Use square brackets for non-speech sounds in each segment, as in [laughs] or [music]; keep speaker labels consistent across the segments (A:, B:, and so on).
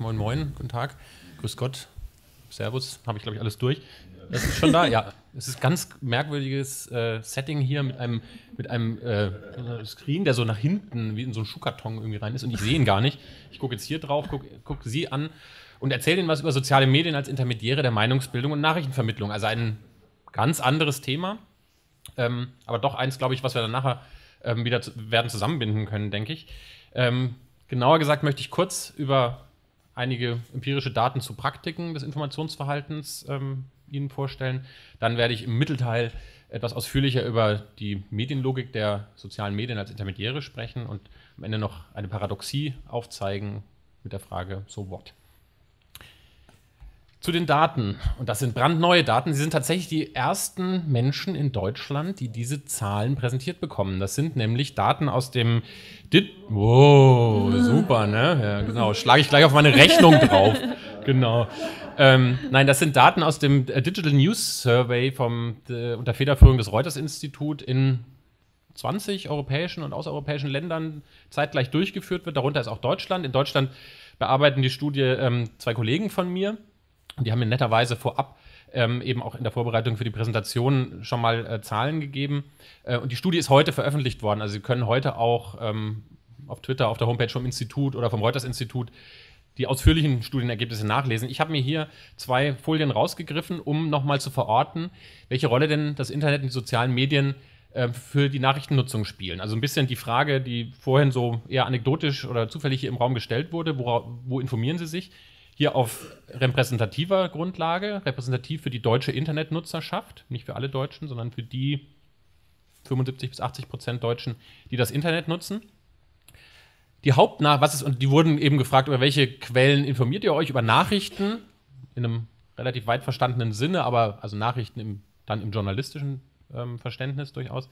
A: Moin, moin, guten Tag, grüß Gott, Servus, habe ich glaube ich alles durch. Das ist schon da, ja. Es ist ganz merkwürdiges äh, Setting hier mit einem, mit einem äh, Screen, der so nach hinten wie in so einen Schuhkarton irgendwie rein ist und ich sehe ihn gar nicht. Ich gucke jetzt hier drauf, gucke guck sie an und erzähle ihnen was über soziale Medien als Intermediäre der Meinungsbildung und Nachrichtenvermittlung. Also ein ganz anderes Thema, ähm, aber doch eins, glaube ich, was wir dann nachher ähm, wieder zu, werden zusammenbinden können, denke ich. Ähm, genauer gesagt möchte ich kurz über einige empirische Daten zu Praktiken des Informationsverhaltens ähm, Ihnen vorstellen. Dann werde ich im Mittelteil etwas ausführlicher über die Medienlogik der sozialen Medien als Intermediäre sprechen und am Ende noch eine Paradoxie aufzeigen mit der Frage, so what? Zu den Daten. Und das sind brandneue Daten. Sie sind tatsächlich die ersten Menschen in Deutschland, die diese Zahlen präsentiert bekommen. Das sind nämlich Daten aus dem DIT. Wow, super, ne? Ja, genau. Schlage ich gleich auf meine Rechnung drauf. [laughs] genau. Ähm, nein, das sind Daten aus dem äh, Digital News Survey vom, äh, unter Federführung des Reuters-Institut in 20 europäischen und außereuropäischen Ländern zeitgleich durchgeführt wird. Darunter ist auch Deutschland. In Deutschland bearbeiten die Studie ähm, zwei Kollegen von mir. Und Die haben mir netterweise vorab ähm, eben auch in der Vorbereitung für die Präsentation schon mal äh, Zahlen gegeben. Äh, und die Studie ist heute veröffentlicht worden. Also Sie können heute auch ähm, auf Twitter, auf der Homepage vom Institut oder vom Reuters-Institut die ausführlichen Studienergebnisse nachlesen. Ich habe mir hier zwei Folien rausgegriffen, um nochmal zu verorten, welche Rolle denn das Internet und die sozialen Medien ähm, für die Nachrichtennutzung spielen. Also ein bisschen die Frage, die vorhin so eher anekdotisch oder zufällig hier im Raum gestellt wurde, wo, wo informieren Sie sich? hier auf repräsentativer Grundlage, repräsentativ für die deutsche Internetnutzerschaft, nicht für alle Deutschen, sondern für die 75 bis 80 Prozent Deutschen, die das Internet nutzen. Die Hauptnach, was ist, und die wurden eben gefragt, über welche Quellen informiert ihr euch? Über Nachrichten in einem relativ weit verstandenen Sinne, aber also Nachrichten im, dann im journalistischen ähm, Verständnis durchaus.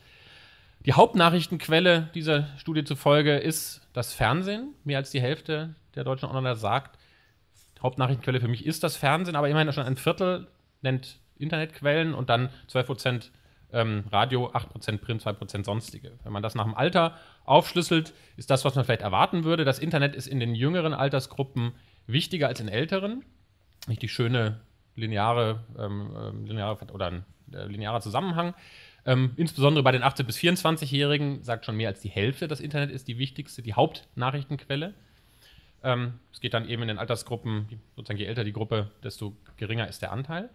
A: Die Hauptnachrichtenquelle dieser Studie zufolge ist das Fernsehen. Mehr als die Hälfte der deutschen Onliner sagt, Hauptnachrichtenquelle für mich ist das Fernsehen, aber immerhin schon ein Viertel nennt Internetquellen und dann 12 Prozent ähm, Radio, 8 Prozent Print, 2 Prozent sonstige. Wenn man das nach dem Alter aufschlüsselt, ist das, was man vielleicht erwarten würde. Das Internet ist in den jüngeren Altersgruppen wichtiger als in älteren. Nicht die schöne lineare, ähm, ähm lineare oder ein äh, linearer Zusammenhang. Ähm, insbesondere bei den 18- bis 24-Jährigen sagt schon mehr als die Hälfte, das Internet ist die wichtigste, die Hauptnachrichtenquelle. Ähm, es geht dann eben in den Altersgruppen, sozusagen je älter die Gruppe, desto geringer ist der Anteil.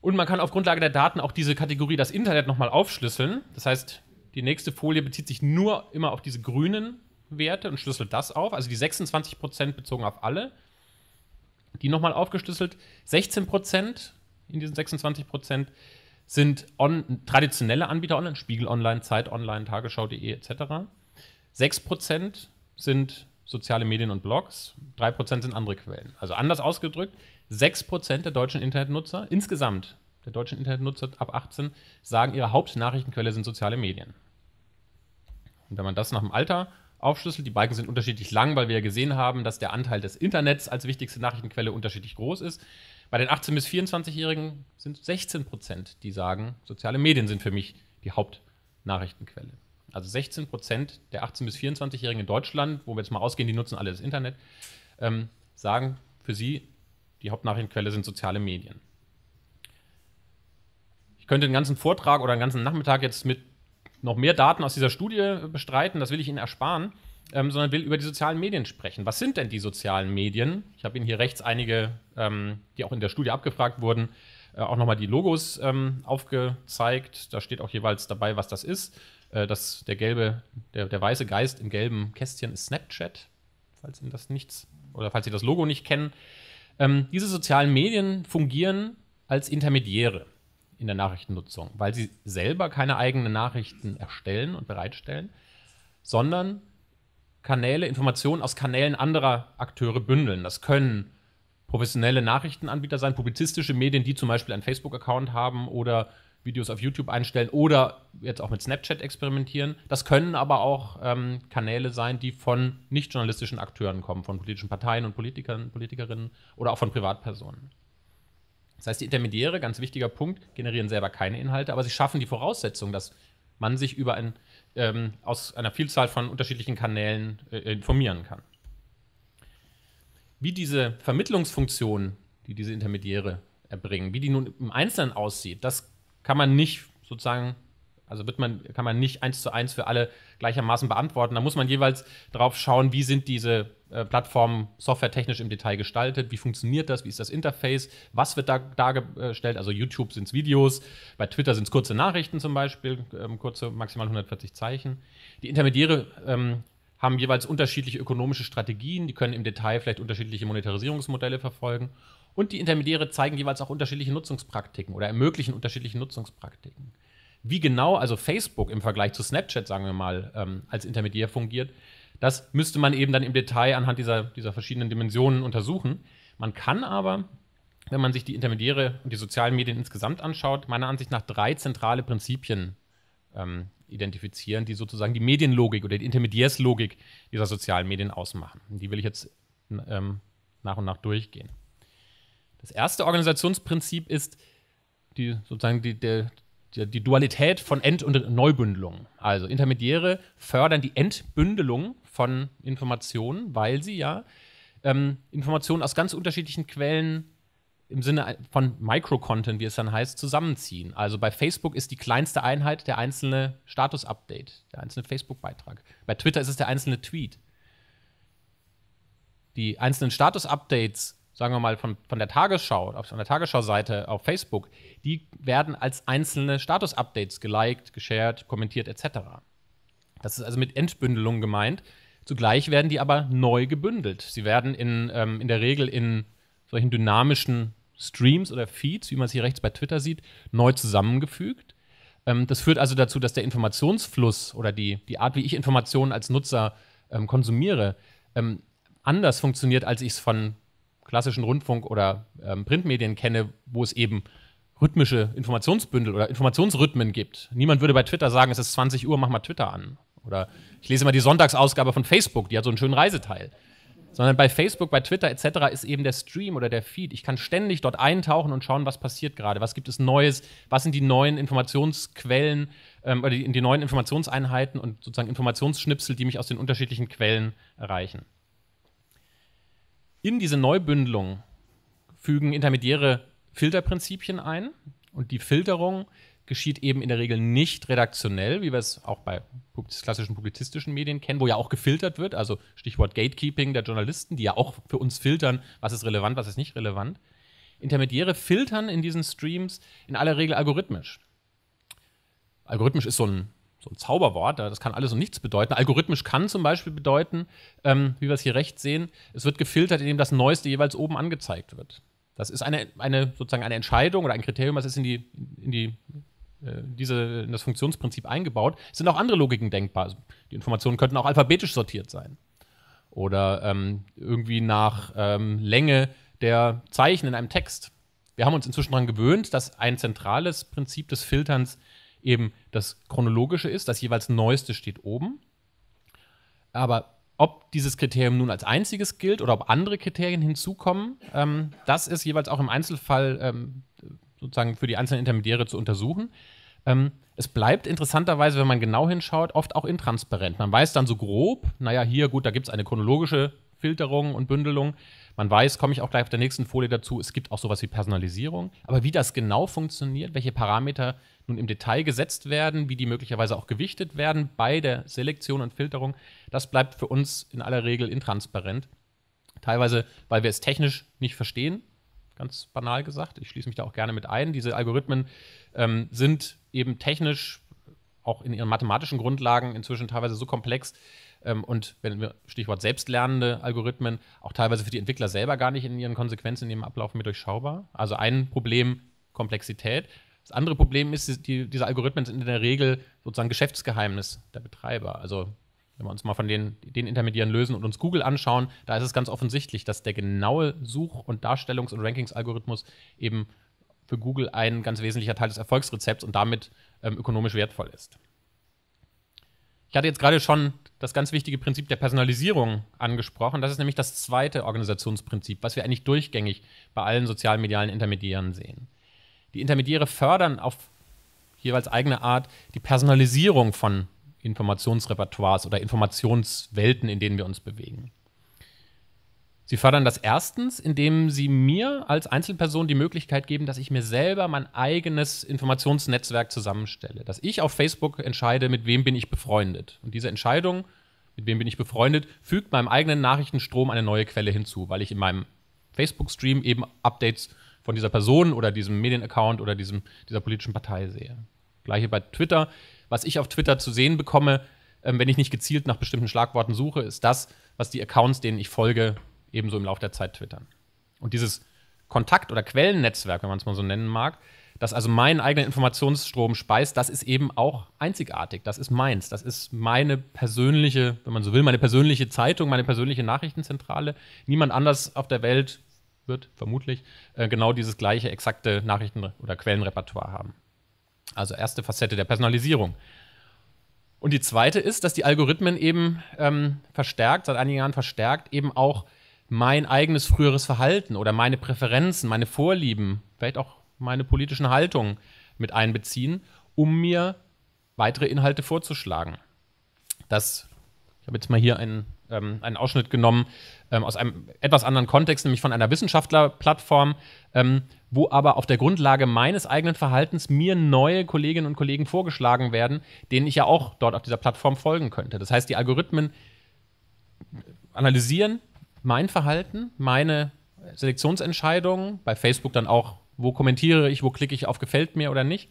A: Und man kann auf Grundlage der Daten auch diese Kategorie das Internet nochmal aufschlüsseln. Das heißt, die nächste Folie bezieht sich nur immer auf diese grünen Werte und schlüsselt das auf. Also die 26% bezogen auf alle. Die nochmal aufgeschlüsselt. 16% in diesen 26% sind on, traditionelle Anbieter online, Spiegel Online, Zeit Online, Tagesschau.de etc. 6% sind soziale Medien und Blogs, 3% sind andere Quellen. Also anders ausgedrückt, 6% der deutschen Internetnutzer, insgesamt der deutschen Internetnutzer ab 18, sagen, ihre Hauptnachrichtenquelle sind soziale Medien. Und wenn man das nach dem Alter aufschlüsselt, die Balken sind unterschiedlich lang, weil wir ja gesehen haben, dass der Anteil des Internets als wichtigste Nachrichtenquelle unterschiedlich groß ist. Bei den 18- bis 24-Jährigen sind 16 die sagen, soziale Medien sind für mich die Hauptnachrichtenquelle. Also 16 Prozent der 18- bis 24-Jährigen in Deutschland, wo wir jetzt mal ausgehen, die nutzen alle das Internet, ähm, sagen für sie, die Hauptnachrichtenquelle sind soziale Medien. Ich könnte den ganzen Vortrag oder den ganzen Nachmittag jetzt mit noch mehr Daten aus dieser Studie bestreiten, das will ich Ihnen ersparen, ähm, sondern will über die sozialen Medien sprechen. Was sind denn die sozialen Medien? Ich habe Ihnen hier rechts einige, ähm, die auch in der Studie abgefragt wurden, äh, auch nochmal die Logos ähm, aufgezeigt. Da steht auch jeweils dabei, was das ist. Äh, das, der gelbe, der, der weiße Geist im gelben Kästchen ist Snapchat, falls Ihnen das nichts oder falls Sie das Logo nicht kennen. Ähm, diese sozialen Medien fungieren als Intermediäre in der Nachrichtennutzung, weil sie selber keine eigenen Nachrichten erstellen und bereitstellen, sondern Kanäle, Informationen aus Kanälen anderer Akteure bündeln. Das können professionelle Nachrichtenanbieter sein, publizistische Medien, die zum Beispiel einen Facebook-Account haben oder Videos auf YouTube einstellen oder jetzt auch mit Snapchat experimentieren. Das können aber auch ähm, Kanäle sein, die von nicht-journalistischen Akteuren kommen, von politischen Parteien und Politikern, Politikerinnen oder auch von Privatpersonen. Das heißt, die Intermediäre, ganz wichtiger Punkt, generieren selber keine Inhalte, aber sie schaffen die Voraussetzung, dass man sich über ein, ähm, aus einer Vielzahl von unterschiedlichen Kanälen äh, informieren kann. Wie diese Vermittlungsfunktion, die diese Intermediäre erbringen, wie die nun im Einzelnen aussieht, das kann man nicht sozusagen, also wird man, kann man nicht eins zu eins für alle gleichermaßen beantworten. Da muss man jeweils drauf schauen, wie sind diese äh, Plattformen softwaretechnisch im Detail gestaltet, wie funktioniert das, wie ist das Interface, was wird da dargestellt. Also YouTube sind es Videos, bei Twitter sind es kurze Nachrichten zum Beispiel, ähm, kurze maximal 140 Zeichen. Die Intermediäre ähm, haben jeweils unterschiedliche ökonomische Strategien, die können im Detail vielleicht unterschiedliche Monetarisierungsmodelle verfolgen und die Intermediäre zeigen jeweils auch unterschiedliche Nutzungspraktiken oder ermöglichen unterschiedliche Nutzungspraktiken. Wie genau also Facebook im Vergleich zu Snapchat, sagen wir mal, ähm, als Intermediär fungiert, das müsste man eben dann im Detail anhand dieser, dieser verschiedenen Dimensionen untersuchen. Man kann aber, wenn man sich die Intermediäre und die sozialen Medien insgesamt anschaut, meiner Ansicht nach drei zentrale Prinzipien ähm, identifizieren, die sozusagen die Medienlogik oder die Intermediärslogik dieser sozialen Medien ausmachen. die will ich jetzt ähm, nach und nach durchgehen. Das erste Organisationsprinzip ist die, sozusagen die, der, die, die Dualität von End- und Neubündelung. Also Intermediäre fördern die Entbündelung von Informationen, weil sie ja ähm, Informationen aus ganz unterschiedlichen Quellen im Sinne von Micro-Content, wie es dann heißt, zusammenziehen. Also bei Facebook ist die kleinste Einheit der einzelne Status-Update, der einzelne Facebook-Beitrag. Bei Twitter ist es der einzelne Tweet. Die einzelnen Status-Updates sagen wir mal, von, von der Tagesschau, von der Tagesschau-Seite auf Facebook, die werden als einzelne Status-Updates geliked, geshared, kommentiert etc. Das ist also mit Entbündelung gemeint. Zugleich werden die aber neu gebündelt. Sie werden in, ähm, in der Regel in solchen dynamischen Streams oder Feeds, wie man es hier rechts bei Twitter sieht, neu zusammengefügt. Ähm, das führt also dazu, dass der Informationsfluss oder die, die Art, wie ich Informationen als Nutzer ähm, konsumiere, ähm, anders funktioniert, als ich es von klassischen Rundfunk oder ähm, Printmedien kenne, wo es eben rhythmische Informationsbündel oder Informationsrhythmen gibt. Niemand würde bei Twitter sagen, es ist 20 Uhr, mach mal Twitter an. Oder ich lese mal die Sonntagsausgabe von Facebook, die hat so einen schönen Reiseteil. Sondern bei Facebook, bei Twitter etc. ist eben der Stream oder der Feed. Ich kann ständig dort eintauchen und schauen, was passiert gerade, was gibt es Neues, was sind die neuen Informationsquellen ähm, oder die, die neuen Informationseinheiten und sozusagen Informationsschnipsel, die mich aus den unterschiedlichen Quellen erreichen. In diese Neubündelung fügen intermediäre Filterprinzipien ein und die Filterung geschieht eben in der Regel nicht redaktionell, wie wir es auch bei klassischen publizistischen Medien kennen, wo ja auch gefiltert wird, also Stichwort Gatekeeping der Journalisten, die ja auch für uns filtern, was ist relevant, was ist nicht relevant. Intermediäre filtern in diesen Streams in aller Regel algorithmisch. Algorithmisch ist so ein so ein Zauberwort, das kann alles und nichts bedeuten. Algorithmisch kann zum Beispiel bedeuten, ähm, wie wir es hier rechts sehen, es wird gefiltert, indem das Neueste jeweils oben angezeigt wird. Das ist eine, eine sozusagen eine Entscheidung oder ein Kriterium, das ist in die, in die äh, diese, in das Funktionsprinzip eingebaut. Es sind auch andere Logiken denkbar. Also, die Informationen könnten auch alphabetisch sortiert sein. Oder ähm, irgendwie nach ähm, Länge der Zeichen in einem Text. Wir haben uns inzwischen daran gewöhnt, dass ein zentrales Prinzip des Filterns eben das Chronologische ist, das jeweils Neueste steht oben. Aber ob dieses Kriterium nun als einziges gilt oder ob andere Kriterien hinzukommen, ähm, das ist jeweils auch im Einzelfall ähm, sozusagen für die einzelnen Intermediäre zu untersuchen. Ähm, es bleibt interessanterweise, wenn man genau hinschaut, oft auch intransparent. Man weiß dann so grob, naja, hier, gut, da gibt es eine chronologische Filterung und Bündelung. Man weiß, komme ich auch gleich auf der nächsten Folie dazu, es gibt auch sowas wie Personalisierung. Aber wie das genau funktioniert, welche Parameter nun im Detail gesetzt werden, wie die möglicherweise auch gewichtet werden bei der Selektion und Filterung, das bleibt für uns in aller Regel intransparent. Teilweise, weil wir es technisch nicht verstehen, ganz banal gesagt. Ich schließe mich da auch gerne mit ein. Diese Algorithmen ähm, sind eben technisch auch in ihren mathematischen Grundlagen inzwischen teilweise so komplex ähm, und, wenn wir Stichwort selbstlernende Algorithmen, auch teilweise für die Entwickler selber gar nicht in ihren Konsequenzen, in ihrem Ablauf mit durchschaubar. Also ein Problem Komplexität. Das andere Problem ist, die, diese Algorithmen sind in der Regel sozusagen Geschäftsgeheimnis der Betreiber. Also wenn wir uns mal von den, den Intermediären lösen und uns Google anschauen, da ist es ganz offensichtlich, dass der genaue Such- und Darstellungs- und Rankingsalgorithmus eben für Google ein ganz wesentlicher Teil des Erfolgsrezepts und damit ähm, ökonomisch wertvoll ist. Ich hatte jetzt gerade schon das ganz wichtige Prinzip der Personalisierung angesprochen. Das ist nämlich das zweite Organisationsprinzip, was wir eigentlich durchgängig bei allen sozialmedialen Intermediären sehen. Die Intermediäre fördern auf jeweils eigene Art die Personalisierung von Informationsrepertoires oder Informationswelten, in denen wir uns bewegen. Sie fördern das erstens, indem sie mir als Einzelperson die Möglichkeit geben, dass ich mir selber mein eigenes Informationsnetzwerk zusammenstelle. Dass ich auf Facebook entscheide, mit wem bin ich befreundet. Und diese Entscheidung, mit wem bin ich befreundet, fügt meinem eigenen Nachrichtenstrom eine neue Quelle hinzu, weil ich in meinem Facebook-Stream eben Updates von dieser Person oder diesem Medienaccount oder diesem, dieser politischen Partei sehe. Gleiche bei Twitter. Was ich auf Twitter zu sehen bekomme, ähm, wenn ich nicht gezielt nach bestimmten Schlagworten suche, ist das, was die Accounts, denen ich folge, ebenso im Laufe der Zeit twittern. Und dieses Kontakt- oder Quellennetzwerk, wenn man es mal so nennen mag, das also meinen eigenen Informationsstrom speist, das ist eben auch einzigartig. Das ist meins. Das ist meine persönliche, wenn man so will, meine persönliche Zeitung, meine persönliche Nachrichtenzentrale. Niemand anders auf der Welt wird vermutlich äh, genau dieses gleiche exakte Nachrichten- oder Quellenrepertoire haben. Also erste Facette der Personalisierung. Und die zweite ist, dass die Algorithmen eben ähm, verstärkt, seit einigen Jahren verstärkt, eben auch mein eigenes früheres Verhalten oder meine Präferenzen, meine Vorlieben, vielleicht auch meine politischen Haltungen mit einbeziehen, um mir weitere Inhalte vorzuschlagen. Das, ich habe jetzt mal hier einen, ähm, einen Ausschnitt genommen ähm, aus einem etwas anderen Kontext, nämlich von einer Wissenschaftlerplattform, ähm, wo aber auf der Grundlage meines eigenen Verhaltens mir neue Kolleginnen und Kollegen vorgeschlagen werden, denen ich ja auch dort auf dieser Plattform folgen könnte. Das heißt, die Algorithmen analysieren, mein Verhalten, meine Selektionsentscheidungen, bei Facebook dann auch, wo kommentiere ich, wo klicke ich auf gefällt mir oder nicht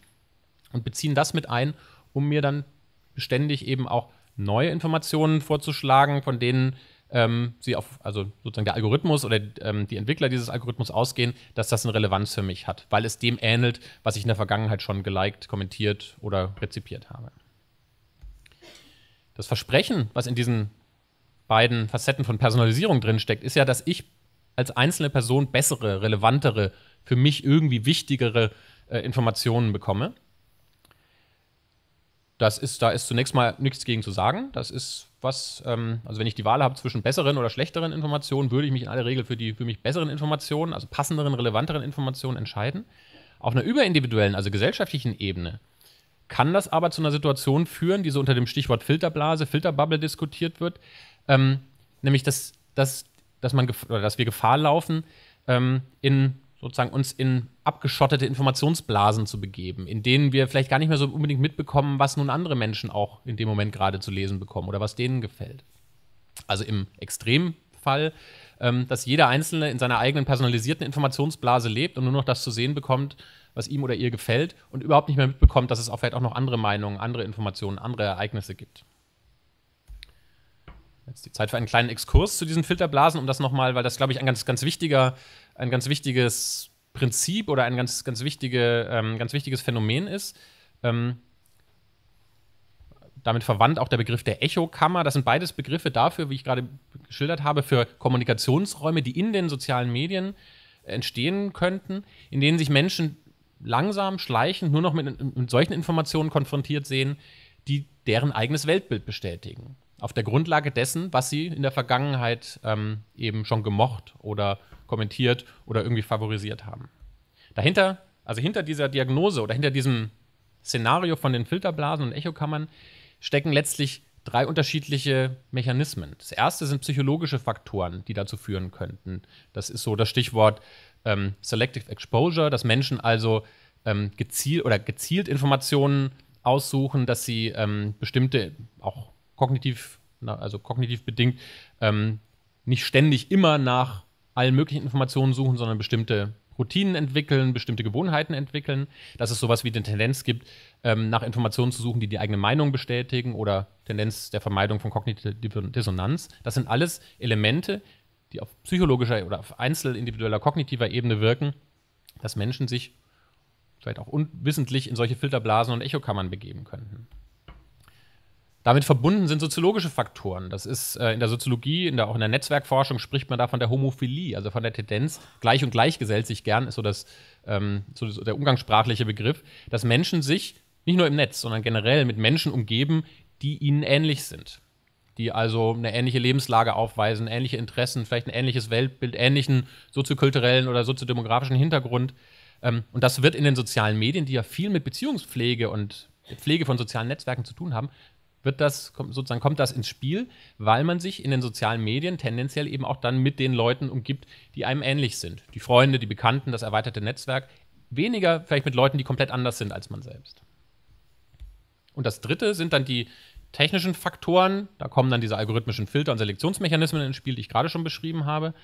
A: und beziehen das mit ein, um mir dann ständig eben auch neue Informationen vorzuschlagen, von denen ähm, sie auf, also sozusagen der Algorithmus oder ähm, die Entwickler dieses Algorithmus ausgehen, dass das eine Relevanz für mich hat, weil es dem ähnelt, was ich in der Vergangenheit schon geliked, kommentiert oder rezipiert habe. Das Versprechen, was in diesen beiden Facetten von Personalisierung drinsteckt, ist ja, dass ich als einzelne Person bessere, relevantere, für mich irgendwie wichtigere äh, Informationen bekomme. Das ist, da ist zunächst mal nichts gegen zu sagen. Das ist was, ähm, also wenn ich die Wahl habe zwischen besseren oder schlechteren Informationen, würde ich mich in aller Regel für die für mich besseren Informationen, also passenderen, relevanteren Informationen entscheiden. Auf einer überindividuellen, also gesellschaftlichen Ebene kann das aber zu einer Situation führen, die so unter dem Stichwort Filterblase, Filterbubble diskutiert wird, ähm, nämlich, dass, dass, dass, man dass wir Gefahr laufen, ähm, in sozusagen uns in abgeschottete Informationsblasen zu begeben, in denen wir vielleicht gar nicht mehr so unbedingt mitbekommen, was nun andere Menschen auch in dem Moment gerade zu lesen bekommen oder was denen gefällt. Also im Extremfall, ähm, dass jeder Einzelne in seiner eigenen personalisierten Informationsblase lebt und nur noch das zu sehen bekommt, was ihm oder ihr gefällt und überhaupt nicht mehr mitbekommt, dass es auch vielleicht auch noch andere Meinungen, andere Informationen, andere Ereignisse gibt. Jetzt die Zeit für einen kleinen Exkurs zu diesen Filterblasen, um das nochmal, weil das, glaube ich, ein ganz, ganz wichtiger, ein ganz wichtiges Prinzip oder ein ganz, ganz, wichtige, ähm, ganz wichtiges Phänomen ist. Ähm, damit verwandt auch der Begriff der Echokammer. Das sind beides Begriffe dafür, wie ich gerade geschildert habe, für Kommunikationsräume, die in den sozialen Medien entstehen könnten, in denen sich Menschen langsam, schleichend nur noch mit, mit solchen Informationen konfrontiert sehen, die deren eigenes Weltbild bestätigen auf der Grundlage dessen, was sie in der Vergangenheit ähm, eben schon gemocht oder kommentiert oder irgendwie favorisiert haben. Dahinter, also hinter dieser Diagnose oder hinter diesem Szenario von den Filterblasen und Echokammern stecken letztlich drei unterschiedliche Mechanismen. Das erste sind psychologische Faktoren, die dazu führen könnten. Das ist so das Stichwort ähm, Selective Exposure, dass Menschen also ähm, gezielt oder gezielt Informationen aussuchen, dass sie ähm, bestimmte auch kognitiv, also kognitiv bedingt, ähm, nicht ständig immer nach allen möglichen Informationen suchen, sondern bestimmte Routinen entwickeln, bestimmte Gewohnheiten entwickeln, dass es sowas wie die Tendenz gibt, ähm, nach Informationen zu suchen, die die eigene Meinung bestätigen oder Tendenz der Vermeidung von kognitiver Dissonanz. Das sind alles Elemente, die auf psychologischer oder auf einzelindividueller kognitiver Ebene wirken, dass Menschen sich vielleicht auch unwissentlich in solche Filterblasen und Echokammern begeben könnten. Damit verbunden sind soziologische Faktoren. Das ist äh, in der Soziologie, in der, auch in der Netzwerkforschung spricht man da von der Homophilie, also von der Tendenz, gleich und gleich gesellt sich gern, ist so, das, ähm, so der umgangssprachliche Begriff, dass Menschen sich nicht nur im Netz, sondern generell mit Menschen umgeben, die ihnen ähnlich sind. Die also eine ähnliche Lebenslage aufweisen, ähnliche Interessen, vielleicht ein ähnliches Weltbild, ähnlichen soziokulturellen oder soziodemografischen Hintergrund. Ähm, und das wird in den sozialen Medien, die ja viel mit Beziehungspflege und Pflege von sozialen Netzwerken zu tun haben, wird das, kommt, sozusagen kommt das ins Spiel, weil man sich in den sozialen Medien tendenziell eben auch dann mit den Leuten umgibt, die einem ähnlich sind. Die Freunde, die Bekannten, das erweiterte Netzwerk. Weniger vielleicht mit Leuten, die komplett anders sind als man selbst. Und das dritte sind dann die technischen Faktoren. Da kommen dann diese algorithmischen Filter und Selektionsmechanismen ins Spiel, die ich gerade schon beschrieben habe.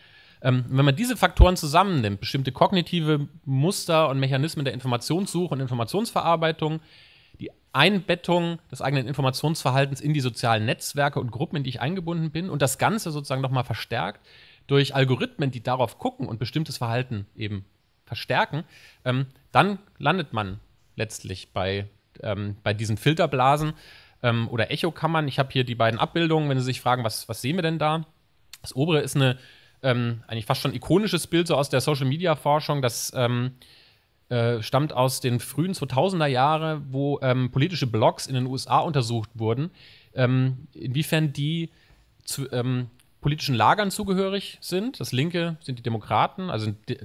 A: Ähm, wenn man diese Faktoren zusammennimmt, bestimmte kognitive Muster und Mechanismen der Informationssuche und Informationsverarbeitung, Einbettung des eigenen Informationsverhaltens in die sozialen Netzwerke und Gruppen, in die ich eingebunden bin und das Ganze sozusagen nochmal verstärkt durch Algorithmen, die darauf gucken und bestimmtes Verhalten eben verstärken, ähm, dann landet man letztlich bei, ähm, bei diesen Filterblasen ähm, oder Echokammern. Ich habe hier die beiden Abbildungen, wenn Sie sich fragen, was, was sehen wir denn da? Das obere ist eine ähm, eigentlich fast schon ikonisches Bild so aus der Social-Media-Forschung, das ähm, äh, stammt aus den frühen 2000er Jahren, wo ähm, politische Blogs in den USA untersucht wurden, ähm, inwiefern die zu ähm, politischen Lagern zugehörig sind. Das linke sind die Demokraten, also, De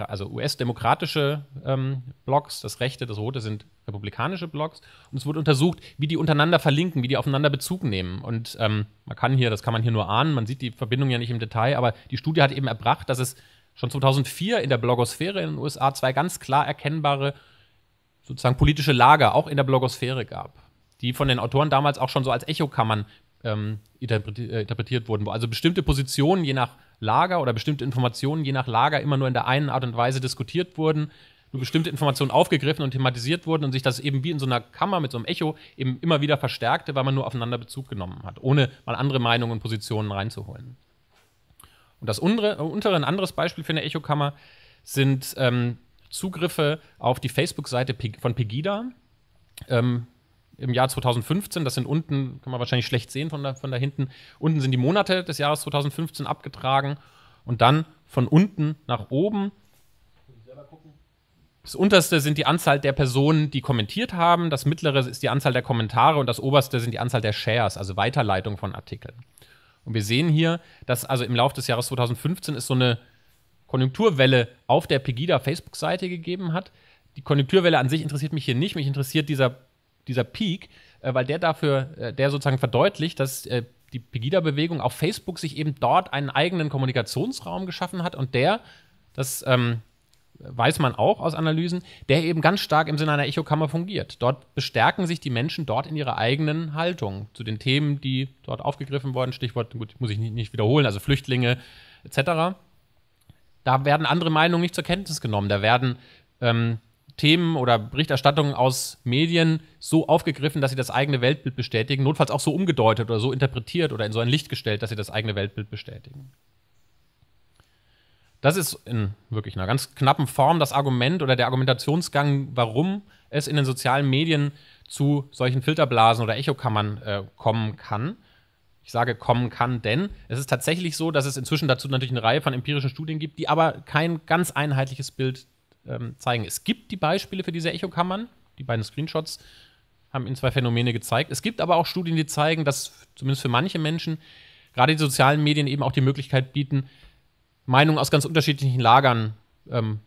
A: also US-demokratische ähm, Blogs, das rechte, das rote sind republikanische Blogs. Und es wurde untersucht, wie die untereinander verlinken, wie die aufeinander Bezug nehmen. Und ähm, man kann hier, das kann man hier nur ahnen, man sieht die Verbindung ja nicht im Detail, aber die Studie hat eben erbracht, dass es schon 2004 in der Blogosphäre in den USA zwei ganz klar erkennbare sozusagen politische Lager auch in der Blogosphäre gab, die von den Autoren damals auch schon so als Echokammern ähm, äh, interpretiert wurden, wo also bestimmte Positionen je nach Lager oder bestimmte Informationen je nach Lager immer nur in der einen Art und Weise diskutiert wurden, nur bestimmte Informationen aufgegriffen und thematisiert wurden und sich das eben wie in so einer Kammer mit so einem Echo eben immer wieder verstärkte, weil man nur aufeinander Bezug genommen hat, ohne mal andere Meinungen und Positionen reinzuholen. Und das untere, äh, untere ein anderes Beispiel für eine Echokammer sind ähm, Zugriffe auf die Facebook-Seite von Pegida ähm, im Jahr 2015. Das sind unten, kann man wahrscheinlich schlecht sehen von da, von da hinten, unten sind die Monate des Jahres 2015 abgetragen und dann von unten nach oben. Das unterste sind die Anzahl der Personen, die kommentiert haben, das mittlere ist die Anzahl der Kommentare und das oberste sind die Anzahl der Shares, also Weiterleitung von Artikeln. Und wir sehen hier, dass also im Laufe des Jahres 2015 es so eine Konjunkturwelle auf der Pegida-Facebook-Seite gegeben hat. Die Konjunkturwelle an sich interessiert mich hier nicht. Mich interessiert dieser, dieser Peak, äh, weil der dafür, äh, der sozusagen verdeutlicht, dass äh, die Pegida-Bewegung auf Facebook sich eben dort einen eigenen Kommunikationsraum geschaffen hat und der, das ähm, weiß man auch aus Analysen, der eben ganz stark im Sinne einer Echokammer fungiert. Dort bestärken sich die Menschen dort in ihrer eigenen Haltung zu den Themen, die dort aufgegriffen wurden. Stichwort gut, muss ich nicht wiederholen, also Flüchtlinge etc. Da werden andere Meinungen nicht zur Kenntnis genommen. Da werden ähm, Themen oder Berichterstattungen aus Medien so aufgegriffen, dass sie das eigene Weltbild bestätigen, notfalls auch so umgedeutet oder so interpretiert oder in so ein Licht gestellt, dass sie das eigene Weltbild bestätigen. Das ist in wirklich einer ganz knappen Form das Argument oder der Argumentationsgang, warum es in den sozialen Medien zu solchen Filterblasen oder Echokammern äh, kommen kann. Ich sage kommen kann, denn es ist tatsächlich so, dass es inzwischen dazu natürlich eine Reihe von empirischen Studien gibt, die aber kein ganz einheitliches Bild ähm, zeigen. Es gibt die Beispiele für diese Echokammern, die beiden Screenshots haben Ihnen zwei Phänomene gezeigt. Es gibt aber auch Studien, die zeigen, dass zumindest für manche Menschen gerade die sozialen Medien eben auch die Möglichkeit bieten, Meinungen aus ganz unterschiedlichen Lagern ähm,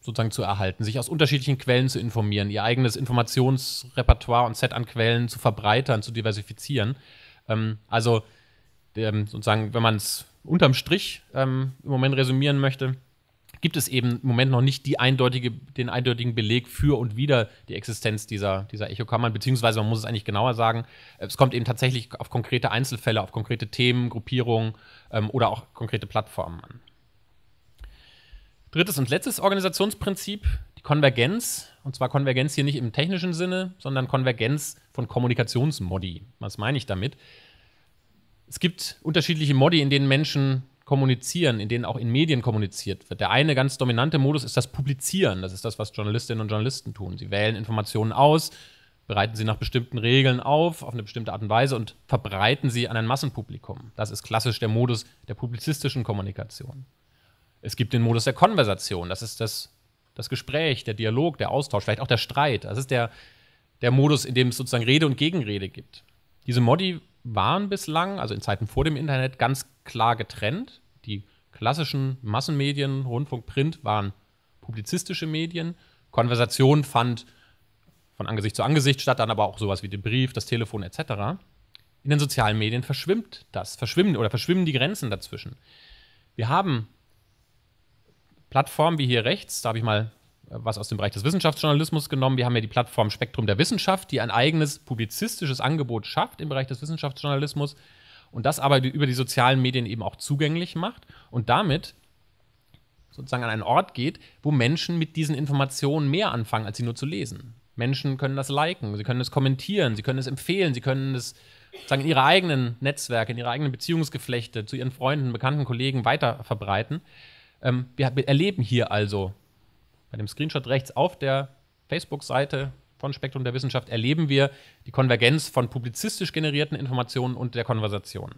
A: sozusagen zu erhalten, sich aus unterschiedlichen Quellen zu informieren, ihr eigenes Informationsrepertoire und Set an Quellen zu verbreitern, zu diversifizieren. Ähm, also ähm, sozusagen, wenn man es unterm Strich ähm, im Moment resümieren möchte, gibt es eben im Moment noch nicht die eindeutige, den eindeutigen Beleg für und wider die Existenz dieser, dieser Echokammern, beziehungsweise man muss es eigentlich genauer sagen, es kommt eben tatsächlich auf konkrete Einzelfälle, auf konkrete Themen, Gruppierungen ähm, oder auch konkrete Plattformen an. Drittes und letztes Organisationsprinzip, die Konvergenz. Und zwar Konvergenz hier nicht im technischen Sinne, sondern Konvergenz von Kommunikationsmodi. Was meine ich damit? Es gibt unterschiedliche Modi, in denen Menschen kommunizieren, in denen auch in Medien kommuniziert wird. Der eine ganz dominante Modus ist das Publizieren. Das ist das, was Journalistinnen und Journalisten tun. Sie wählen Informationen aus, bereiten sie nach bestimmten Regeln auf, auf eine bestimmte Art und Weise und verbreiten sie an ein Massenpublikum. Das ist klassisch der Modus der publizistischen Kommunikation. Es gibt den Modus der Konversation, das ist das, das Gespräch, der Dialog, der Austausch, vielleicht auch der Streit. Das ist der, der Modus, in dem es sozusagen Rede und Gegenrede gibt. Diese Modi waren bislang, also in Zeiten vor dem Internet, ganz klar getrennt. Die klassischen Massenmedien, Rundfunk, Print waren publizistische Medien. Konversation fand von Angesicht zu Angesicht statt, dann aber auch sowas wie den Brief, das Telefon etc. In den sozialen Medien verschwimmt das, verschwimmen oder verschwimmen die Grenzen dazwischen. Wir haben Plattformen wie hier rechts, da habe ich mal äh, was aus dem Bereich des Wissenschaftsjournalismus genommen. Wir haben ja die Plattform Spektrum der Wissenschaft, die ein eigenes publizistisches Angebot schafft im Bereich des Wissenschaftsjournalismus und das aber über die sozialen Medien eben auch zugänglich macht und damit sozusagen an einen Ort geht, wo Menschen mit diesen Informationen mehr anfangen, als sie nur zu lesen. Menschen können das liken, sie können es kommentieren, sie können es empfehlen, sie können es sozusagen in ihre eigenen Netzwerke, in ihre eigenen Beziehungsgeflechte zu ihren Freunden, bekannten Kollegen weiter verbreiten. Ähm, wir, erleben hier also bei dem Screenshot rechts auf der Facebook-Seite von Spektrum der Wissenschaft erleben wir die Konvergenz von publizistisch generierten Informationen und der Konversation.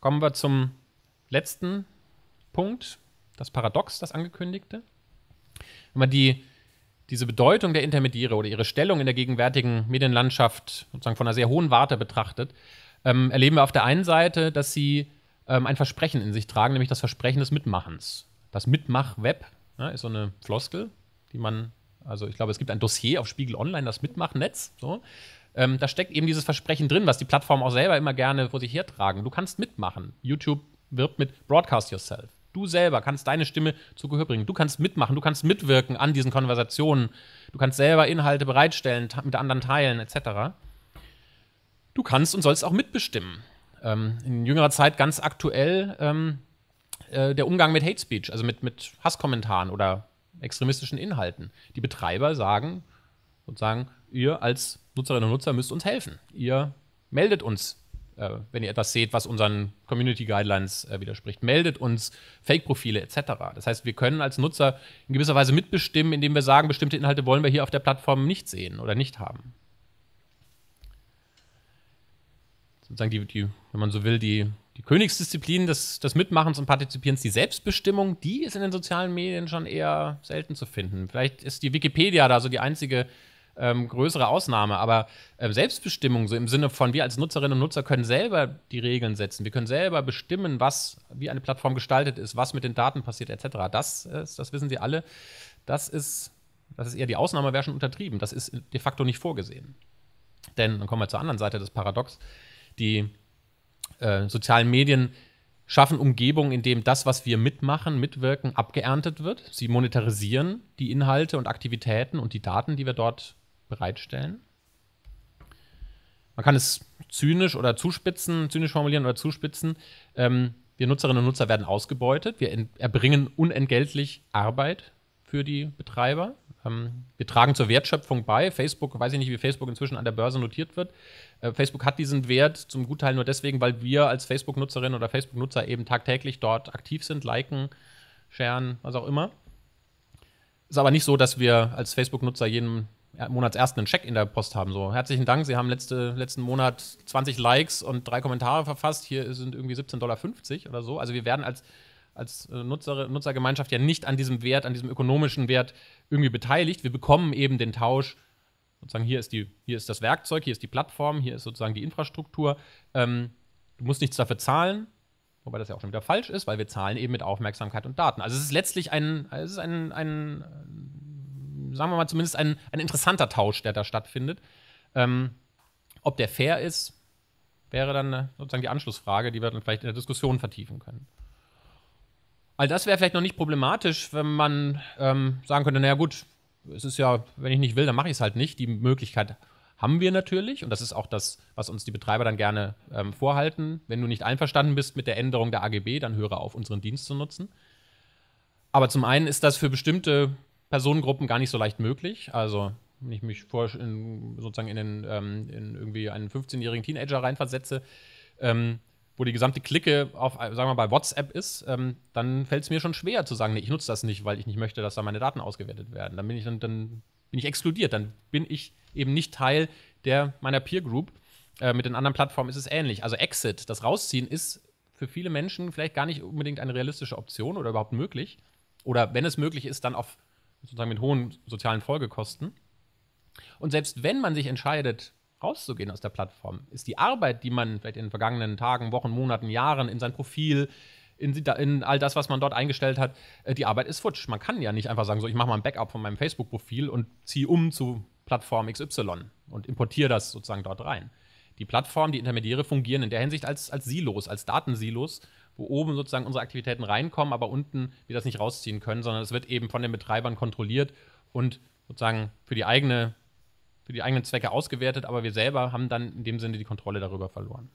A: Kommen wir zum letzten Punkt, das Paradox, das angekündigte. Wenn man die, diese Bedeutung der Intermediäre oder ihre Stellung in der gegenwärtigen Medienlandschaft sozusagen von einer sehr hohen Warte betrachtet, ähm, erleben wir auf der einen Seite, dass sie ähm, ein Versprechen in sich tragen, nämlich das Versprechen des Mitmachens. Das Mitmach-Web ne, ist so eine Floskel, die man, also ich glaube, es gibt ein Dossier auf Spiegel Online, das Mitmachnetz. So. Ähm, da steckt eben dieses Versprechen drin, was die Plattformen auch selber immer gerne vor sich hertragen. Du kannst mitmachen. YouTube wirbt mit Broadcast Yourself. Du selber kannst deine Stimme zu Gehör bringen. Du kannst mitmachen, du kannst mitwirken an diesen Konversationen. Du kannst selber Inhalte bereitstellen, mit anderen teilen, etc. Du kannst und sollst auch mitbestimmen. Ähm, in jüngerer Zeit ganz aktuell ähm, äh, der Umgang mit Hate Speech, also mit, mit Hasskommentaren oder extremistischen Inhalten. Die Betreiber sagen sozusagen, ihr als Nutzerinnen und Nutzer müsst uns helfen. Ihr meldet uns, äh, wenn ihr etwas seht, was unseren Community Guidelines äh, widerspricht. Meldet uns Fake-Profile etc. Das heißt, wir können als Nutzer in gewisser Weise mitbestimmen, indem wir sagen, bestimmte Inhalte wollen wir hier auf der Plattform nicht sehen oder nicht haben. sozusagen die, die, wenn man so will, die, die Königsdisziplin des, des Mitmachens und Partizipierens, die Selbstbestimmung, die ist in den sozialen Medien schon eher selten zu finden. Vielleicht ist die Wikipedia da so die einzige ähm, größere Ausnahme, aber ähm, Selbstbestimmung, so im Sinne von, wir als Nutzerinnen und Nutzer können selber die Regeln setzen, wir können selber bestimmen, was, wie eine Plattform gestaltet ist, was mit den Daten passiert, etc. Das ist, das wissen Sie alle, das ist, das ist eher die Ausnahme, wäre schon untertrieben. Das ist de facto nicht vorgesehen. Denn, dann kommen wir zur anderen Seite des Paradox, die äh, sozialen Medien schaffen Umgebungen, in denen das, was wir mitmachen, mitwirken, abgeerntet wird. Sie monetarisieren die Inhalte und Aktivitäten und die Daten, die wir dort bereitstellen. Man kann es zynisch oder zuspitzen, zynisch formulieren oder zuspitzen. Ähm, wir Nutzerinnen und Nutzer werden ausgebeutet. Wir erbringen unentgeltlich Arbeit für die Betreiber. Ähm, wir tragen zur Wertschöpfung bei. Facebook, weiß ich nicht, wie Facebook inzwischen an der Börse notiert wird. Äh, Facebook hat diesen Wert zum Gutteil nur deswegen, weil wir als Facebook-Nutzerinnen oder Facebook-Nutzer eben tagtäglich dort aktiv sind, liken, sharen, was auch immer. Ist aber nicht so, dass wir als Facebook-Nutzer jeden Monatsersten einen Check in der Post haben. So, herzlichen Dank, Sie haben letzte, letzten Monat 20 Likes und drei Kommentare verfasst. Hier sind irgendwie 17,50 Dollar oder so. Also wir werden als als äh, Nutzer, Nutzergemeinschaft ja nicht an diesem Wert, an diesem ökonomischen Wert irgendwie beteiligt. Wir bekommen eben den Tausch, sozusagen hier ist, die, hier ist das Werkzeug, hier ist die Plattform, hier ist sozusagen die Infrastruktur. Ähm, du musst nichts dafür zahlen, wobei das ja auch schon wieder falsch ist, weil wir zahlen eben mit Aufmerksamkeit und Daten. Also es ist letztlich ein, es ist ein, ein sagen wir mal zumindest ein, ein interessanter Tausch, der da stattfindet. Ähm, ob der fair ist, wäre dann äh, sozusagen die Anschlussfrage, die wir dann vielleicht in der Diskussion vertiefen können. All das wäre vielleicht noch nicht problematisch, wenn man ähm, sagen könnte, naja gut, es ist ja, wenn ich nicht will, dann mache ich es halt nicht. Die Möglichkeit haben wir natürlich und das ist auch das, was uns die Betreiber dann gerne ähm, vorhalten. Wenn du nicht einverstanden bist mit der Änderung der AGB, dann höre auf, unseren Dienst zu nutzen. Aber zum einen ist das für bestimmte Personengruppen gar nicht so leicht möglich. Also wenn ich mich vor in, sozusagen in, den, ähm, in irgendwie einen 15-jährigen Teenager reinversetze, ähm, wo die gesamte Clique auf, sagen wir mal, bei WhatsApp ist, ähm, dann fällt es mir schon schwer zu sagen, nee, ich nutze das nicht, weil ich nicht möchte, dass da meine Daten ausgewertet werden. Dann bin ich dann, dann bin ich exkludiert, dann bin ich eben nicht Teil der meiner Peer Group. Äh, mit den anderen Plattformen ist es ähnlich. Also Exit, das Rausziehen ist für viele Menschen vielleicht gar nicht unbedingt eine realistische Option oder überhaupt möglich. Oder wenn es möglich ist, dann auf sozusagen mit hohen sozialen Folgekosten. Und selbst wenn man sich entscheidet, rauszugehen aus der Plattform, ist die Arbeit, die man vielleicht in den vergangenen Tagen, Wochen, Monaten, Jahren in sein Profil, in, in all das, was man dort eingestellt hat, äh, die Arbeit ist futsch. Man kann ja nicht einfach sagen, so ich mache mal ein Backup von meinem Facebook-Profil und ziehe um zu Plattform XY und importiere das sozusagen dort rein. Die Plattformen, die Intermediäre fungieren in der Hinsicht als, als Silos, als Datensilos, wo oben sozusagen unsere Aktivitäten reinkommen, aber unten wir das nicht rausziehen können, sondern es wird eben von den Betreibern kontrolliert und sozusagen für die eigene für die eigenen Zwecke ausgewertet, aber wir selber haben dann in dem Sinne die Kontrolle darüber verloren.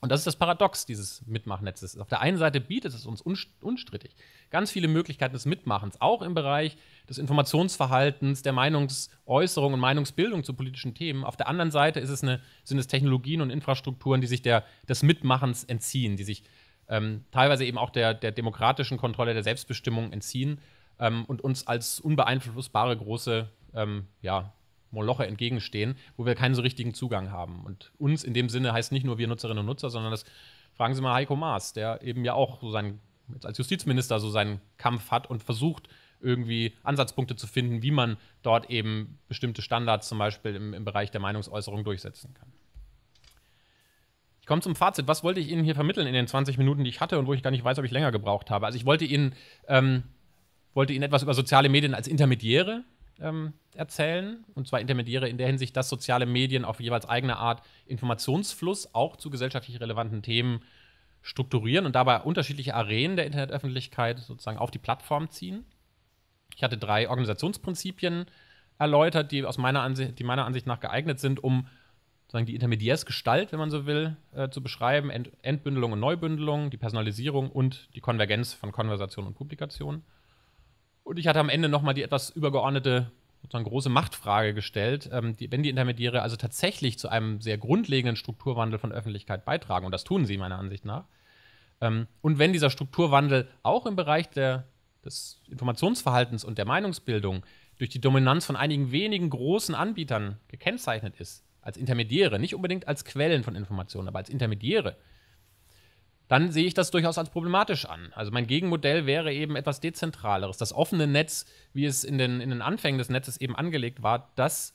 A: Und das ist das Paradox dieses Mitmachnetzes. Auf der einen Seite bietet es uns unstrittig ganz viele Möglichkeiten des Mitmachens, auch im Bereich des Informationsverhaltens, der Meinungsäußerung und Meinungsbildung zu politischen Themen. Auf der anderen Seite es eine, sind es Technologien und Infrastrukturen, die sich der, des Mitmachens entziehen, die sich ähm, teilweise eben auch der, der, demokratischen Kontrolle, der Selbstbestimmung entziehen ähm, und uns als unbeeinflussbare große ähm, ja, Moloche entgegenstehen, wo wir keinen so richtigen Zugang haben. Und uns in dem Sinne heißt nicht nur wir Nutzerinnen und Nutzer, sondern das fragen Sie mal Heiko Maas, der eben ja auch so seinen, jetzt als Justizminister so seinen Kampf hat und versucht, irgendwie Ansatzpunkte zu finden, wie man dort eben bestimmte Standards zum Beispiel im, im Bereich der Meinungsäußerung durchsetzen kann. Ich komme zum Fazit. Was wollte ich Ihnen hier vermitteln in den 20 Minuten, die ich hatte und wo ich gar nicht weiß, ob ich länger gebraucht habe? Also ich wollte Ihnen, ähm, wollte Ihnen etwas über soziale Medien als Intermediäre ähm, erzählen. Und zwar Intermediäre in der Hinsicht, dass soziale Medien auf jeweils eigene Art Informationsfluss auch zu gesellschaftlich relevanten Themen strukturieren und dabei unterschiedliche Arenen der Internetöffentlichkeit sozusagen auf die Plattform ziehen. Ich hatte drei Organisationsprinzipien erläutert, die aus meiner Ansicht, die meiner Ansicht nach geeignet sind, um sozusagen die Intermediärsgestalt, wenn man so will, äh, zu beschreiben. Ent Entbündelung und Neubündelung, die Personalisierung und die Konvergenz von Konversation und Publikation. Und ich hatte am Ende nochmal die etwas übergeordnete, sozusagen große Machtfrage gestellt, ähm, die, wenn die Intermediäre also tatsächlich zu einem sehr grundlegenden Strukturwandel von Öffentlichkeit beitragen, und das tun sie meiner Ansicht nach, ähm, und wenn dieser Strukturwandel auch im Bereich der, des Informationsverhaltens und der Meinungsbildung durch die Dominanz von einigen wenigen großen Anbietern gekennzeichnet ist, als Intermediäre, nicht unbedingt als Quellen von Informationen, aber als Intermediäre, dann sehe ich das durchaus als problematisch an. Also mein Gegenmodell wäre eben etwas Dezentraleres. Das offene Netz, wie es in den, in den Anfängen des Netzes eben angelegt war, das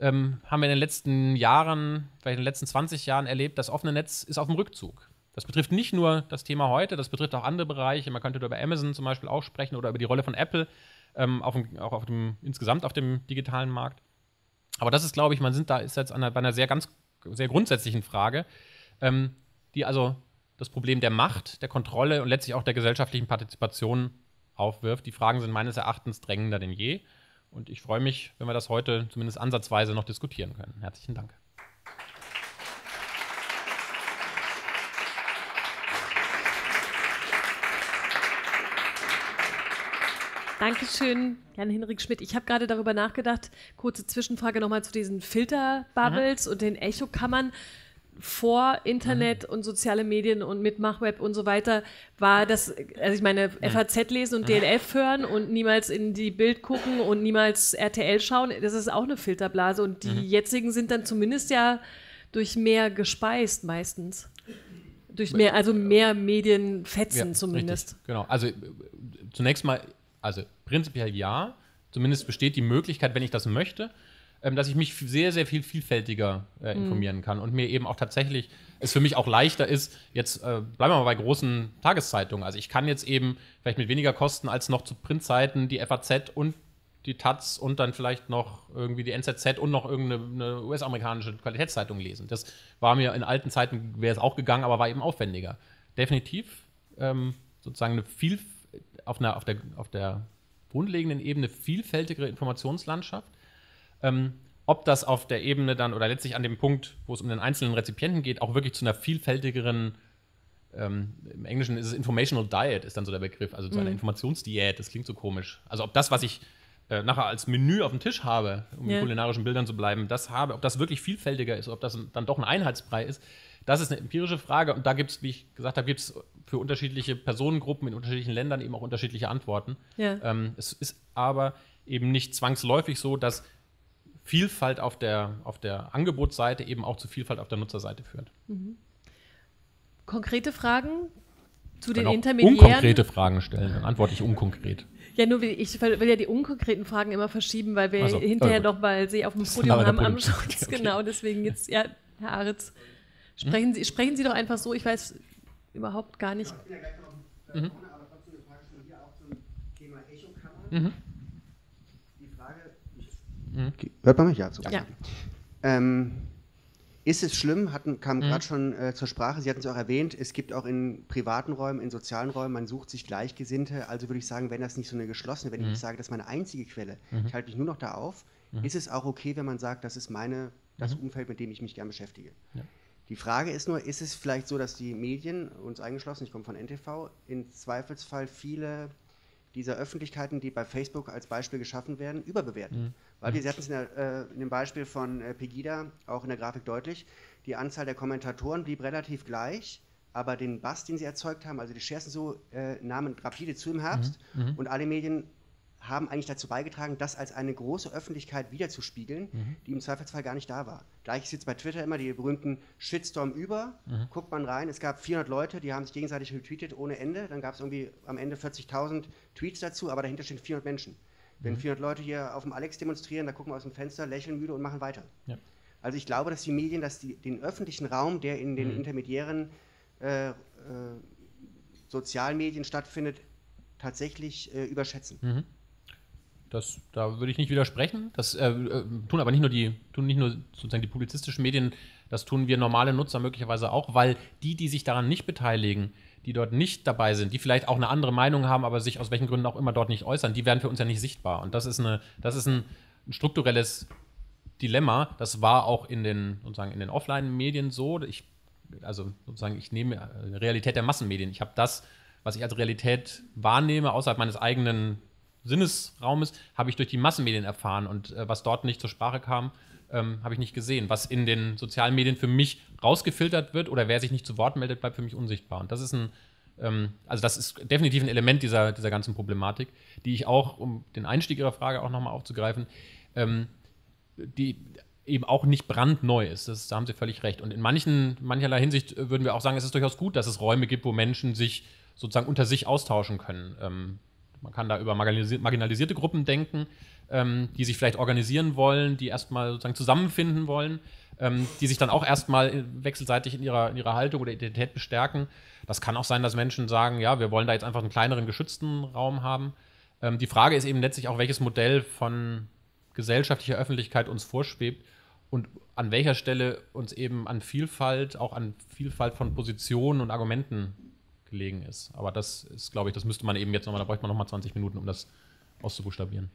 A: ähm, haben wir in den letzten Jahren, vielleicht in den letzten 20 Jahren erlebt, das offene Netz ist auf dem Rückzug. Das betrifft nicht nur das Thema heute, das betrifft auch andere Bereiche. Man könnte über Amazon zum Beispiel auch sprechen oder über die Rolle von Apple, ähm, auf dem, auch auf dem, insgesamt auf dem digitalen Markt. Aber das ist, glaube ich, man sind da ist jetzt einer, bei einer sehr ganz sehr grundsätzlichen Frage, ähm, die also das Problem der Macht, der Kontrolle und letztlich auch der gesellschaftlichen Partizipation aufwirft. Die Fragen sind meines Erachtens drängender denn je. Und ich freue mich, wenn wir das heute zumindest ansatzweise noch diskutieren können. Herzlichen Dank.
B: Dankeschön, jan henrik Schmidt. Ich habe gerade darüber nachgedacht, kurze Zwischenfrage nochmal zu diesen Filterbubbles mhm. und den Echokammern vor Internet ah. und soziale Medien und mit Machweb und so weiter war das, also ich meine, FAZ lesen und ah. DLF hören und niemals in die Bild gucken und niemals RTL schauen, das ist auch eine Filterblase und die mhm. jetzigen sind dann zumindest ja durch mehr gespeist meistens. Durch mehr, also mehr Medienfetzen ja, zumindest.
A: Richtig, genau. Also äh, zunächst mal, also prinzipiell ja, zumindest besteht die Möglichkeit, wenn ich das möchte, ähm, dass ich mich sehr, sehr viel vielfältiger äh, informieren mhm. kann und mir eben auch tatsächlich es für mich auch leichter ist, jetzt äh, bleiben wir mal bei großen Tageszeitungen. Also ich kann jetzt eben vielleicht mit weniger Kosten als noch zu Printzeiten die FAZ und die Taz und dann vielleicht noch irgendwie die NZZ und noch irgendeine US-amerikanische Qualitätszeitung lesen. Das war mir in alten Zeiten, wäre es auch gegangen, aber war eben aufwendiger. Definitiv ähm, sozusagen eine viel auf, einer, auf, der, auf der grundlegenden Ebene vielfältigere Informationslandschaft ähm, ob das auf der Ebene dann oder letztlich an dem Punkt, wo es um den einzelnen Rezipienten geht, auch wirklich zu einer vielfältigeren, ähm, im Englischen ist es Informational Diet, ist dann so der Begriff, also zu mhm. einer Informationsdiät, das klingt so komisch. Also ob das, was ich äh, nachher als Menü auf dem Tisch habe, um ja. in kulinarischen Bildern zu bleiben, das habe, ob das wirklich vielfältiger ist, ob das dann doch ein Einheitsbrei ist, das ist eine empirische Frage und da gibt es, wie ich gesagt habe, gibt es für unterschiedliche Personengruppen in unterschiedlichen Ländern eben auch unterschiedliche Antworten. Ja. Ähm, es ist aber eben nicht zwangsläufig so, dass Vielfalt auf der, auf der Angebotsseite eben auch zu Vielfalt auf der Nutzerseite führt.
B: Mhm. Konkrete Fragen zu den Intermediären? Unkonkrete Fragen
A: stellen, dann antworte ich unkonkret.
B: Ja, nur ich will ja die unkonkreten Fragen immer verschieben, weil wir also, hinterher äh, noch mal sie auf dem Podium haben am Schluss. [laughs] Okay. Genau, deswegen jetzt, ja, Herr Aritz, hm? sprechen, hm? sie, sprechen Sie doch einfach so, ich weiß überhaupt gar nicht. ich bin Ja, gleich noch Mhm. Mhm. Mhm. Hört man mich? Ja, super. Ja. Ähm, ist es schlimm, hatten, kam mhm. gerade schon äh, zur Sprache, Sie hatten es auch erwähnt, es gibt auch in privaten Räumen, in sozialen Räumen, man sucht sich Gleichgesinnte. Also würde ich sagen, wenn das nicht so eine geschlossene, wenn mhm. ich sage, das ist meine einzige Quelle, mhm. ich halte mich nur noch da auf, mhm. ist es auch okay, wenn man sagt, das ist meine, das mhm. Umfeld, mit dem ich mich gern beschäftige. Ja. Die Frage ist nur, ist es vielleicht so, dass die Medien, uns eingeschlossen, ich komme von NTV, im Zweifelsfall viele dieser Öffentlichkeiten, die bei Facebook als Beispiel geschaffen werden, überbewerten. Mhm. Weil wir, hm. Sie hatten es in, äh, in, dem Beispiel von äh, Pegida auch in der Grafik deutlich, die Anzahl der Kommentatoren blieb relativ gleich, aber den Bass, den sie erzeugt haben, also die Scherzen so, äh, nahmen rapide zu im Herbst mhm, mhm. und alle Medien haben eigentlich dazu beigetragen, das als eine große Öffentlichkeit wiederzuspiegeln, mhm. die im Zweifelsfall gar nicht da war. Gleich ist jetzt bei Twitter immer die berühmten Shitstorm über, mhm. guckt man rein, es gab 400 Leute, die haben sich gegenseitig retweetet ohne Ende, dann gab es irgendwie am Ende 40.000 Tweets dazu, aber dahinter stehen 400 Menschen. Wenn mhm. 400 Leute hier auf dem Alex demonstrieren, da gucken wir aus dem Fenster, lächeln müde und machen weiter. Ja. Also ich glaube, dass die Medien, dass die, den öffentlichen Raum, der in den mhm. intermediären äh, äh, Sozialmedien stattfindet, tatsächlich äh, überschätzen.
A: Mhm. Das, da würde ich nicht widersprechen. Das äh, äh, tun aber nicht nur die, tun nicht nur sozusagen die publizistischen Medien, das tun wir normale Nutzer möglicherweise auch, weil die, die sich daran nicht beteiligen, die dort nicht dabei sind, die vielleicht auch eine andere Meinung haben, aber sich aus welchen Gründen auch immer dort nicht äußern, die werden für uns ja nicht sichtbar. Und das ist, eine, das ist ein, ein strukturelles Dilemma. Das war auch in den, sozusagen in den Offline-Medien so. Ich, also sozusagen, ich nehme äh, Realität der Massenmedien. Ich habe das, was ich als Realität wahrnehme, außerhalb meines eigenen Sinnesraumes, habe ich durch die Massenmedien erfahren. Und äh, was dort nicht zur Sprache kam, ähm, habe ich nicht gesehen. Was in den sozialen Medien für mich rausgefiltert wird oder wer sich nicht zu Wort meldet, bleibt für mich unsichtbar. Und das ist ein, ähm, also das ist definitiv ein Element dieser, dieser ganzen Problematik, die ich auch, um den Einstieg Ihrer Frage auch nochmal aufzugreifen, ähm, die eben auch nicht brandneu ist. Das, da haben Sie völlig recht. Und in manchen, mancherlei Hinsicht äh, würden wir auch sagen, es ist durchaus gut, dass es Räume gibt, wo Menschen sich sozusagen unter sich austauschen können. Ähm, man kann da über marginalisierte Gruppen denken, ähm, die sich vielleicht organisieren wollen, die erstmal sozusagen zusammenfinden wollen, ähm, die sich dann auch erstmal wechselseitig in ihrer, in ihrer Haltung oder Identität bestärken. Das kann auch sein, dass Menschen sagen, ja, wir wollen da jetzt einfach einen kleineren geschützten Raum haben. Ähm, die Frage ist eben letztlich auch, welches Modell von gesellschaftlicher Öffentlichkeit uns vorschwebt und an welcher Stelle uns eben an Vielfalt, auch an Vielfalt von Positionen und Argumenten gelegen ist. Aber das ist, glaube ich, das müsste man eben jetzt nochmal, da bräuchte man nochmal 20 Minuten, um das auszubuchstabieren.